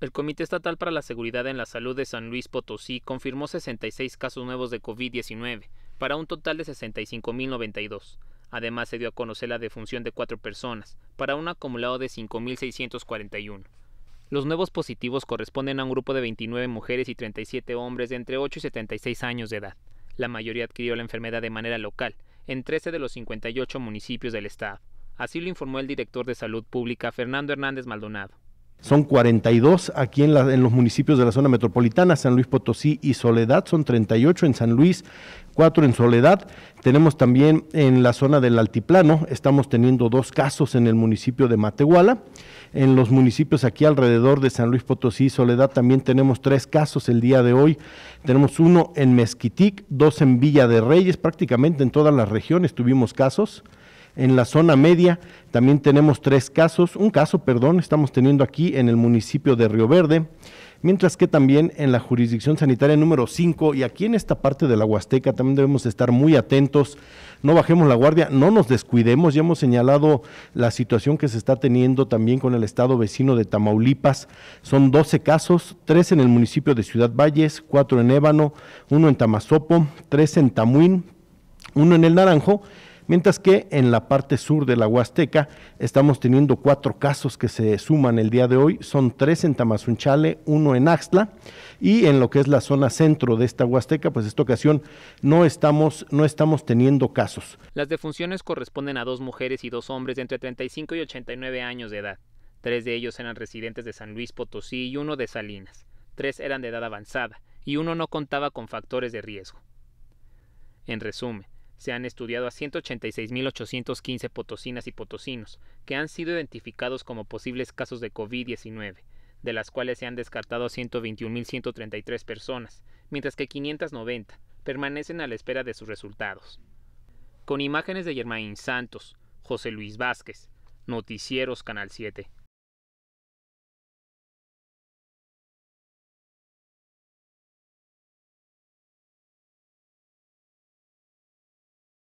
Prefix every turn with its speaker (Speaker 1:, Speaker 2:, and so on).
Speaker 1: El Comité Estatal para la Seguridad en la Salud de San Luis Potosí confirmó 66 casos nuevos de COVID-19, para un total de 65.092. Además, se dio a conocer la defunción de cuatro personas, para un acumulado de 5.641. Los nuevos positivos corresponden a un grupo de 29 mujeres y 37 hombres de entre 8 y 76 años de edad. La mayoría adquirió la enfermedad de manera local, en 13 de los 58 municipios del estado. Así lo informó el director de Salud Pública, Fernando Hernández Maldonado.
Speaker 2: Son 42 aquí en, en los municipios de la zona metropolitana, San Luis Potosí y Soledad, son 38 en San Luis, 4 en Soledad. Tenemos también en la zona del Altiplano, estamos teniendo dos casos en el municipio de Matehuala. En los municipios aquí alrededor de San Luis Potosí y Soledad también tenemos tres casos el día de hoy. Tenemos uno en Mezquitic, dos en Villa de Reyes, prácticamente en todas las regiones tuvimos casos. En la zona media también tenemos tres casos, un caso, perdón, estamos teniendo aquí en el municipio de Río Verde, mientras que también en la jurisdicción sanitaria número 5 y aquí en esta parte de la Huasteca también debemos estar muy atentos, no bajemos la guardia, no nos descuidemos, ya hemos señalado la situación que se está teniendo también con el estado vecino de Tamaulipas, son 12 casos, 3 en el municipio de Ciudad Valles, 4 en Ébano, 1 en Tamazopo, 3 en Tamuín, 1 en El Naranjo, mientras que en la parte sur de la Huasteca estamos teniendo cuatro casos que se suman el día de hoy, son tres en Tamazunchale, uno en Axtla y en lo que es la zona centro de esta Huasteca, pues esta ocasión no estamos, no estamos teniendo casos.
Speaker 1: Las defunciones corresponden a dos mujeres y dos hombres de entre 35 y 89 años de edad. Tres de ellos eran residentes de San Luis Potosí y uno de Salinas. Tres eran de edad avanzada y uno no contaba con factores de riesgo. En resumen, se han estudiado a 186.815 potosinas y potosinos, que han sido identificados como posibles casos de COVID-19, de las cuales se han descartado a 121.133 personas, mientras que 590 permanecen a la espera de sus resultados. Con imágenes de Germain Santos, José
Speaker 2: Luis Vázquez, Noticieros Canal 7.